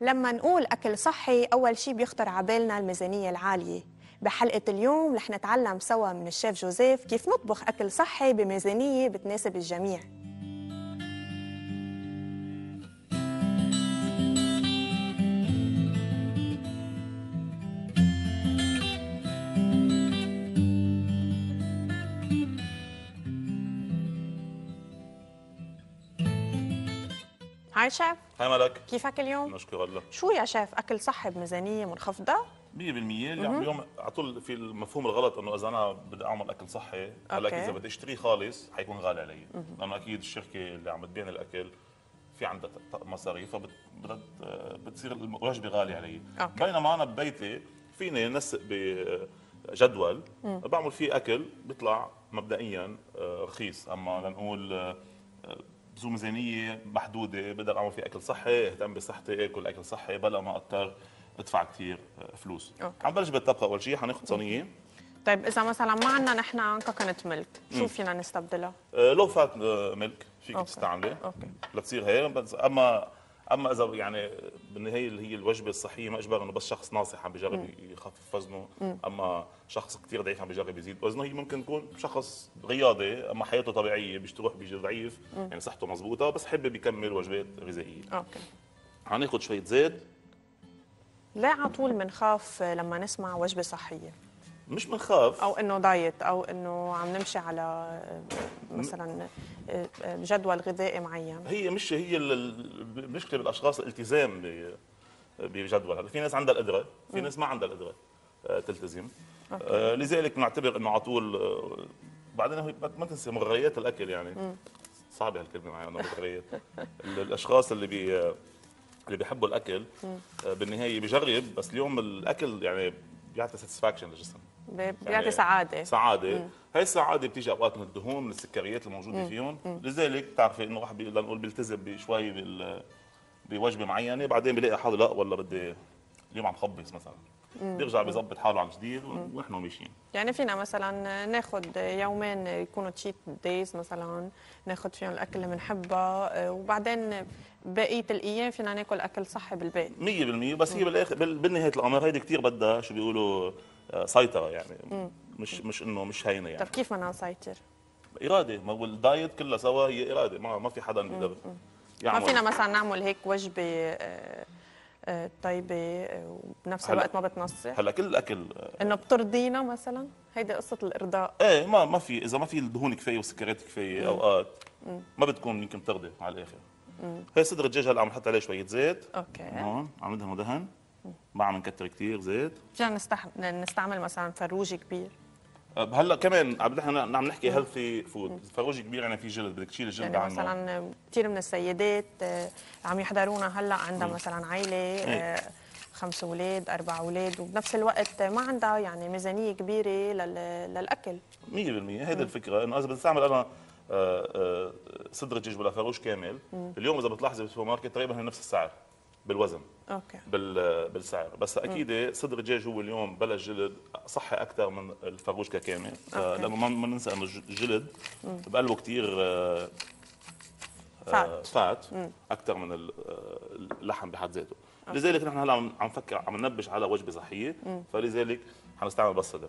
لما نقول أكل صحي أول شيء بيخطر عبالنا الميزانية العالية بحلقة اليوم رح نتعلم سوا من الشيف جوزيف كيف نطبخ أكل صحي بميزانية بتناسب الجميع معي شيف هاي ملك كيفك اليوم؟ نشكر الله شو يا شيف أكل صحي بميزانية منخفضة؟ 100% يعني اليوم على طول في المفهوم الغلط انه اذا انا بدي اعمل اكل صحي هلا اذا بدي اشتريه خالص حيكون غالي علي لانه اكيد الشركه اللي عم تبيع الاكل في عندها مصاريف فبدها بتصير الوجبه غاليه علي أوكي. بينما انا ببيتي فيني نسق بجدول بعمل فيه اكل بيطلع مبدئيا آه، رخيص اما لنقول آه، ذو ميزانيه محدوده بقدر اعمل فيه اكل صحي اهتم بصحتي اكل اكل صحي بلا ما اضطر ادفع كثير آه، فلوس أوكي. عم بلش بالطبخه اول شيء حناخذ صينيه طيب اذا مثلا ما عندنا نحن كوكونات ميلك شو فينا نستبدلها؟ لو فات ميلك فيك اوكي. لتصير هيك، اما اما اذا يعني بالنهايه اللي هي الوجبه الصحيه ما اجبر انه بس شخص ناصح عم بيجرب يخفف وزنه اما شخص كثير ضعيف عم بيجرب يزيد وزنه هي ممكن تكون شخص رياضي اما حياته طبيعيه بيروح بيجي ضعيف يعني صحته مضبوطه بس حب بيكمل وجبات غذائيه اوكي حناخذ شويه زيت ليه على طول بنخاف لما نسمع وجبه صحيه مش بنخاف او انه دايت او انه عم نمشي على آه، مثلا آه، آه، جدول غذائي معين هي مش هي المشكله بالاشخاص الالتزام بجدول في ناس عندها القدره في ناس ما عندها القدره تلتزم أوكي. لذلك بنعتبر انه على طول بعدين ما تنسى مغريات الاكل يعني صعبه هالكلمه معي انا مغريات الاشخاص اللي بي اللي بيحبوا الاكل بالنهايه بجرب بس اليوم الاكل يعني بيعطي ساتسفاكشن للجسم يعني بيعطي سعاده سعاده مم. هاي السعاده بتيجي اوقات من الدهون من السكريات الموجوده مم. فيهم مم. لذلك بتعرفي انه واحد لنقول بيلتزم بشوي بال بوجبه معينه بعدين بلاقي حاله لا والله بدي اليوم عم خبص مثلا بيرجع بيظبط حاله عن جديد ونحن ماشيين يعني فينا مثلا ناخذ يومين يكونوا تشيت دايز مثلا ناخذ فيهم الاكل اللي بنحبه آه، وبعدين بقيه الايام فينا ناكل اكل صحي بالبيت 100% بس هي بالاخر بالنهايه الامر هيدي كثير بدها شو بيقولوا سيطره يعني مش مش انه مش هينه يعني طب كيف بدنا نسيطر؟ اراده ما هو الدايت كلها سوا هي اراده ما ما في حدا بيقدر ما فينا مثلا نعمل هيك وجبه آه، آه، طيبه آه، وبنفس الوقت ما بتنصح هلا كل الاكل انه بترضينا مثلا هيدي قصه الارضاء ايه ما ما في اذا ما في الدهون كفايه والسكريات كفايه اوقات ما بتكون يمكن بترضي على الاخر هي صدر الدجاج هلا عم نحط عليه شويه زيت اوكي عم ندهن ودهن ما عم نكتر كثير زيت فينا نستح... نستعمل مثلا فروج كبير هلا كمان عم نحن عم نحكي هيلثي فود فروج كبير يعني في جلد بدك تشيل الجلد يعني مثلا كثير من السيدات آه، عم يحضرونا هلا عندها مثلا عائله آه، خمس اولاد اربع اولاد وبنفس الوقت ما عندها يعني ميزانيه كبيره لل... للاكل 100% هيدي الفكره انه اذا بدي استعمل انا آه، صدر دجاج ولا فروج كامل اليوم اذا بتلاحظي بالسوبر ماركت تقريبا نفس السعر بالوزن اوكي بالسعر بس اكيد صدر الدجاج هو اليوم بلا جلد صحي اكثر من الفروج ككامل آه، لانه ما ننسى انه الجلد بقلبه كثير آه، آه، فات, فات اكثر من اللحم بحد ذاته لذلك نحن هلا عم نفكر عم ننبش على وجبه صحيه فلذلك حنستعمل بس صدر